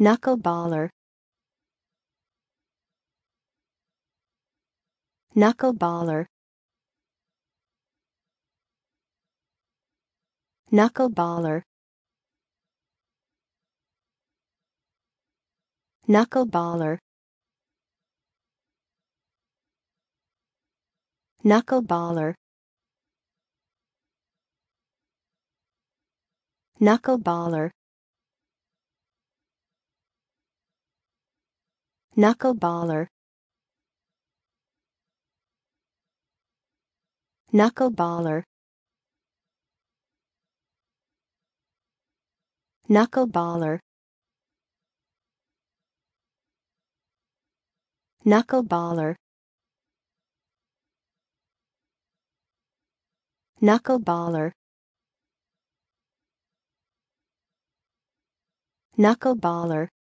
Knuckleballer Knuckleballer Knuckleballer Knuckleballer Knuckleballer Knuckleballer Knuckleballer Knuckleballer Knuckleballer Knuckleballer Knuckleballer Knuckleballer